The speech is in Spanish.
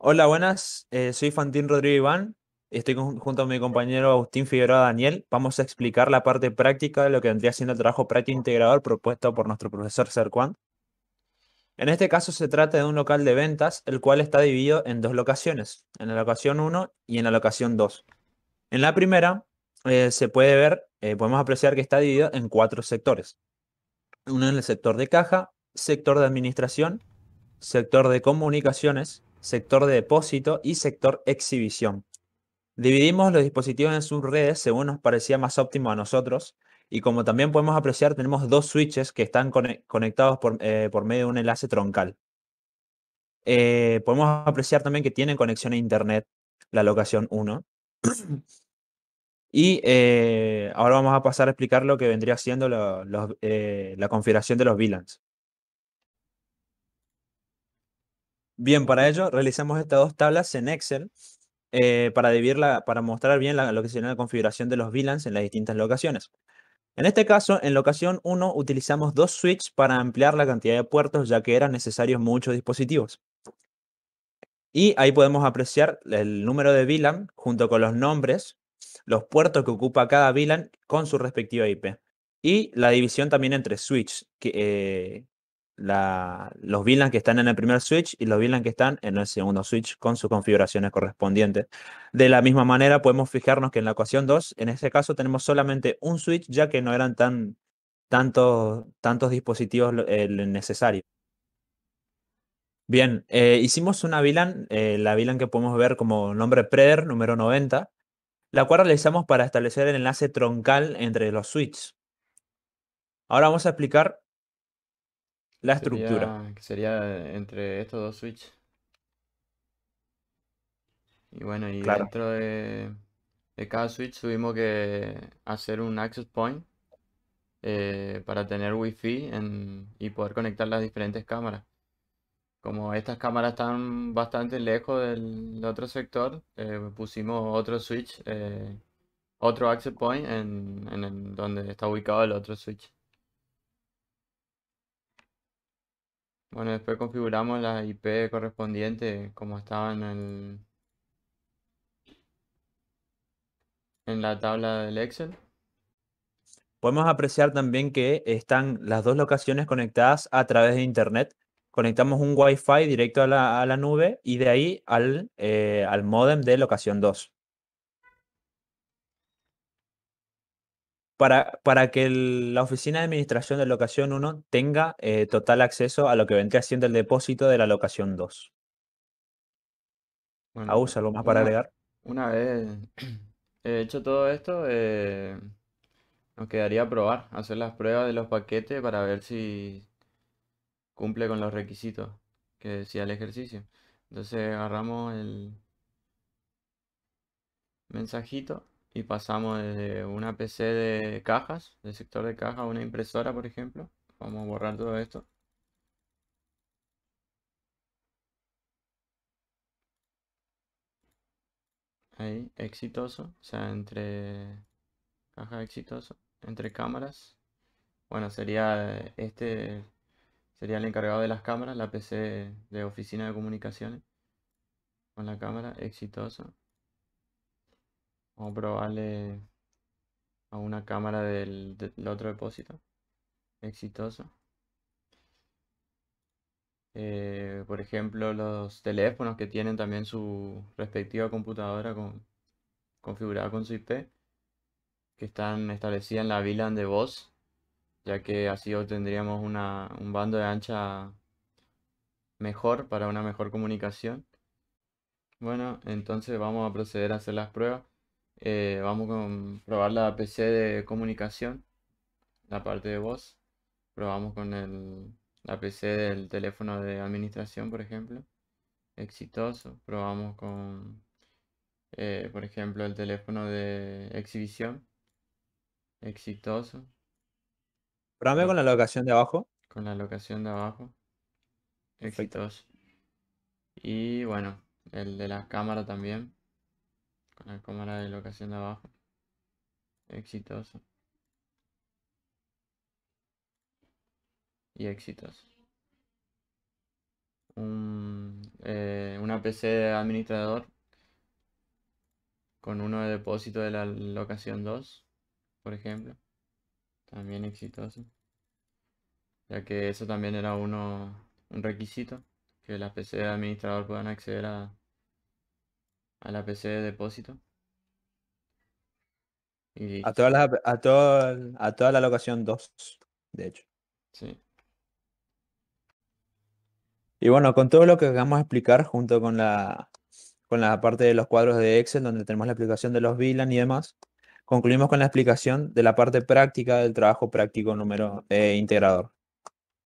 Hola, buenas. Eh, soy Fantín Rodríguez Iván. Estoy junto a mi compañero Agustín Figueroa Daniel. Vamos a explicar la parte práctica de lo que vendría siendo el trabajo práctico integrador propuesto por nuestro profesor Serquan. En este caso se trata de un local de ventas, el cual está dividido en dos locaciones, en la locación 1 y en la locación 2. En la primera eh, se puede ver, eh, podemos apreciar que está dividido en cuatro sectores. Uno en el sector de caja, sector de administración, sector de comunicaciones, sector de depósito y sector exhibición. Dividimos los dispositivos en sus redes según nos parecía más óptimo a nosotros y como también podemos apreciar tenemos dos switches que están conectados eh, por, medio de un enlace troncal. Eh, podemos apreciar también que tienen conexión a internet la locación 1. y eh, ahora vamos a pasar a explicar lo que vendría siendo la configuración de los VLANs. Bien, para ello realizamos estas dos tablas en Excel eh, para, para mostrar bien la, lo que sería la configuración de los VLANs en las distintas locaciones. En este caso, en locación 1 utilizamos dos switches para ampliar la cantidad de puertos ya que eran necesarios muchos dispositivos. Y ahí podemos apreciar el número de VLAN junto con los nombres, los puertos que ocupa cada VLAN con su respectiva IP. Y la división también entre switches, que, eh, los VLAN que están en el primer switch y los VLAN que están en el segundo switch con sus configuraciones correspondientes. De la misma manera, podemos fijarnos que en la ecuación 2, en este caso tenemos solamente un switch, ya que no eran tan, tantos, tantos dispositivos eh, necesarios. Bien, eh, hicimos una VLAN, eh, la VLAN que podemos ver como nombre Preder número 90, la cual realizamos para establecer el enlace troncal entre los switches. Ahora vamos a explicar la estructura. que sería entre estos dos switches. Y bueno, y dentro de, cada switch tuvimos que hacer un access point eh, para tener wifi y poder conectar las diferentes cámaras. Como estas cámaras están bastante lejos del, otro sector, eh, pusimos otro switch, eh, otro access point en, en donde está ubicado el otro switch. Bueno, después configuramos la IP correspondiente como estaba en el en la tabla del Excel. Podemos apreciar también que están las dos locaciones conectadas a través de Internet. Conectamos un Wi-Fi directo a la, nube y de ahí al, eh, al modem de locación 2. para, que la oficina de administración de locación 1 tenga eh, total acceso a lo que vendría siendo el depósito de la locación 2. Bueno, algo más para agregar? Una vez hecho todo esto, eh, nos quedaría probar, hacer las pruebas de los paquetes para ver si cumple con los requisitos que decía el ejercicio. Entonces agarramos el mensajito y pasamos desde una PC de cajas, del sector de cajas, a una impresora, por ejemplo. Vamos a borrar todo esto. Ahí, exitoso, o sea, entre caja exitoso, entre cámaras. Bueno, sería este, sería el encargado de las cámaras, la PC de oficina de comunicaciones. Con la cámara, exitoso. Vamos a probarle a una cámara del, otro depósito. Exitoso. Eh, por ejemplo, los teléfonos que tienen también su respectiva computadora configurada con su IP, que están establecidas en la VLAN de voz, ya que así obtendríamos una, un bando de ancha mejor para una mejor comunicación. Bueno, entonces vamos a proceder a hacer las pruebas. Eh, vamos a probar la PC de comunicación, la parte de voz. Probamos con el, la PC del teléfono de administración, por ejemplo. Exitoso. Probamos con, eh, por ejemplo, el teléfono de exhibición. Exitoso. probamos con la locación de abajo. Con la locación de abajo. Exitoso. Y bueno, el de la cámara también. Ah, la cámara de locación de abajo. Exitoso. Y exitoso. Eh, una PC de administrador con uno de depósito de la locación 2, por ejemplo. También exitoso. Ya que eso también era uno, un requisito, que las PC de administrador puedan acceder a a la PC de depósito. A, todas a, a toda la locación 2, de hecho. Sí. Y bueno, con todo lo que acabamos de explicar, junto con la, con la parte de los cuadros de Excel, donde tenemos la explicación de los VLAN y demás, concluimos con la explicación de la parte práctica del trabajo práctico número eh, integrador.